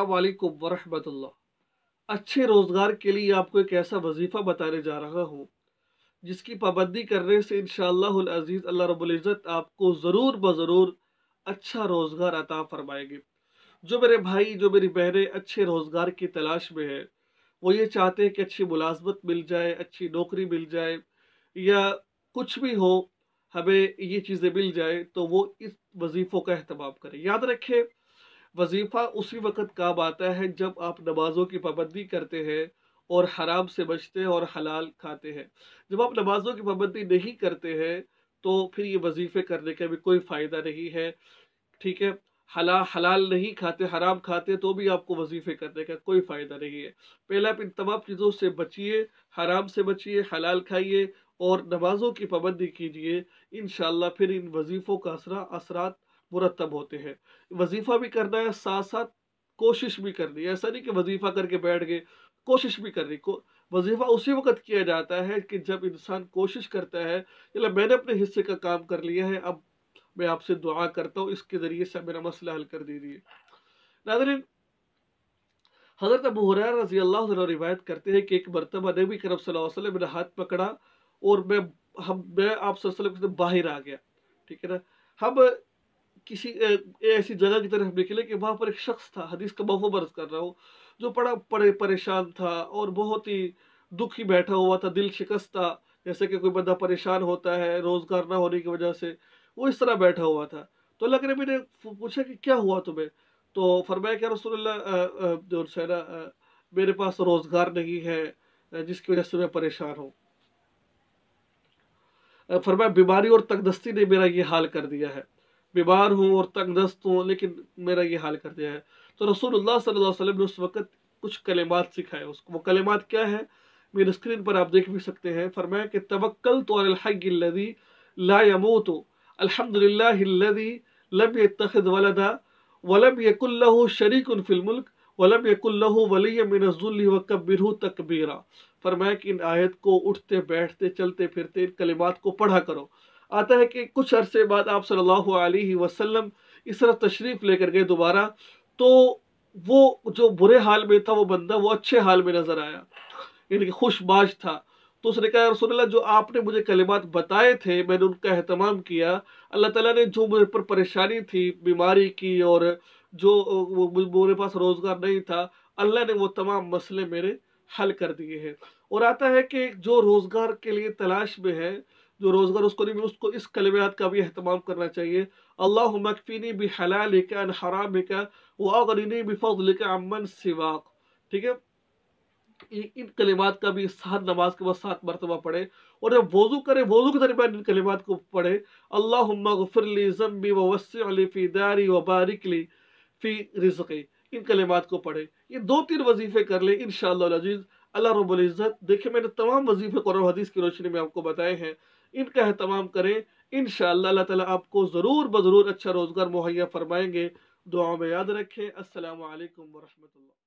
अल्लाम वरहमतुल्ला अच्छे रोज़गार के लिए आपको एक ऐसा वजीफ़ा बताने जा रहा हूँ जिसकी पाबंदी करने से इन शज़ीज़ अल्लाह रबुल्ज़त आपको ज़रूर ब ज़रूर अच्छा रोज़गार अता फ़रमाएंगे जो मेरे भाई जो मेरी बहनें अच्छे रोज़गार की तलाश में है वो ये चाहते हैं कि अच्छी मुलाजमत मिल जाए अच्छी नौकरी मिल जाए या कुछ भी हो हमें ये चीज़ें मिल जाए तो वो इस वजीफ़ों का अहतमाम करें याद रखें वजीफ़ा उसी वक़्त काम आता है जब आप नमाज़ों की पाबंदी करते हैं और हराम से बचते हैं और हलाल खाते हैं जब आप नमाज़ों की पाबंदी नहीं करते हैं तो फिर ये वजीफ़े करने का भी कोई फ़ायदा नहीं है ठीक है हला हलाल नहीं खाते हराम खाते तो भी आपको वजीफ़े करने का कोई फ़ायदा नहीं है पहले आप इन तमाम चीज़ों से बचिए हराम से बचिए हलाल खाइए और नमाज़ों की पाबंदी कीजिए इन फिर इन वजीफ़ों का असरा असरा मुरतब होते हैं वजीफ़ा भी करना है साथ साथ कोशिश भी करनी है ऐसा नहीं कि वजीफ़ा करके बैठ गए कोशिश भी करनी को वजीफ़ा उसी वक्त किया जाता है कि जब इंसान कोशिश करता है चलो मैंने अपने हिस्से का काम कर लिया है अब मैं आपसे दुआ करता हूँ इसके ज़रिए से मेरा मसला हल कर दीजिए नादरी हज़रत अब रजी अल्लाह रिवायत करते हैं कि एक मरतबा नबी करम सल मेरा हाथ पकड़ा और मैं हम मैं आप बाहर आ गया ठीक है ना हम किसी ऐसी जगह की तरफ निकले कि वहाँ पर एक शख्स था हदीस का मफो बरस कर रहा हूँ जो बड़ा परे परेशान था और बहुत ही दुखी बैठा हुआ था दिल शिकस्त था जैसे कि कोई बंदा परेशान होता है रोज़गार ना होने की वजह से वो इस तरह बैठा हुआ था तो अल्लाह के मैंने पूछा कि क्या हुआ तुम्हें तो फरमाया क्या रसोल्ला जो है ना मेरे पास रोज़गार नहीं है जिसकी वजह से मैं परेशान हूँ फरमाया बीमारी और तकदस्ती ने मेरा ये हाल कर दिया है बीमार हूँ और तंगदस्त हूँ लेकिन मेरा ये हाल कर दिया है तो रसूलुल्लाह सल्लल्लाहु अलैहि वसल्लम ने उस वक़्त कुछ कलेमात सिखाए उसको वो कलेमात क्या है मेरे स्क्रीन पर आप देख भी सकते हैं फरमाया कि तवक्ल तो अलहदी ला यमो तो अलहमदिल्लादी लम तखद वलदा वलम यकुल्लह शरीक फिलमुल्क वलम यकुल्लह वली मिनजुल्ली व तकबीरा फरमाया कि इन आयत को उठते बैठते चलते फिरते इन कलिमात को पढ़ा करो आता है कि कुछ अरसे बाद आप सल्लल्लाहु अलैहि वसल्लम इस तरह तशरीफ़ लेकर गए दोबारा तो वो जो बुरे हाल में था वो बंदा वो अच्छे हाल में नज़र आया यानी कि खुशबाज था तो उसने कहा रसोल्ला जो आपने मुझे कलिमात बताए थे मैंने उनका अहतमाम किया अल्लाह ताला ने जो मेरे पर परेशानी थी बीमारी की और जो मेरे पास रोज़गार नहीं था अल्लाह ने वो तमाम मसले मेरे हल कर दिए हैं और आता है कि जो रोज़गार के लिए तलाश में है जो रोज़गार उसको नहीं मिले उसको इस कलमियात का भी अहतमाम करना चाहिए अल्लाह मकफीनी भी लिखा का हरा का वागनी भी फजल का अमन सिवाक ठीक है इन कलिमात का भी सात नमाज के बाद सात मरतबा पढ़े और जब वज़ू करें वज़ू के दरमियान इन कलिमात को पढ़े अल्लाह गफरली ज़म्बी वसी फ़ी दारी व बारिकली फ़ी रिजी इन कलिमात को पढ़े ये दो तीन वजीफ़े कर लें इन शजीज़ अल्लाह रबुल्ज़त देखिए मैंने तमाम वजीफ़े कुरान हदीस की रोशनी में आपको बताए हैं इनका अहतमाम करें इन शाह तला आपको ज़रूर ब अच्छा रोज़गार मुहैया फरमाएंगे दुआ में याद रखें असल वरहमल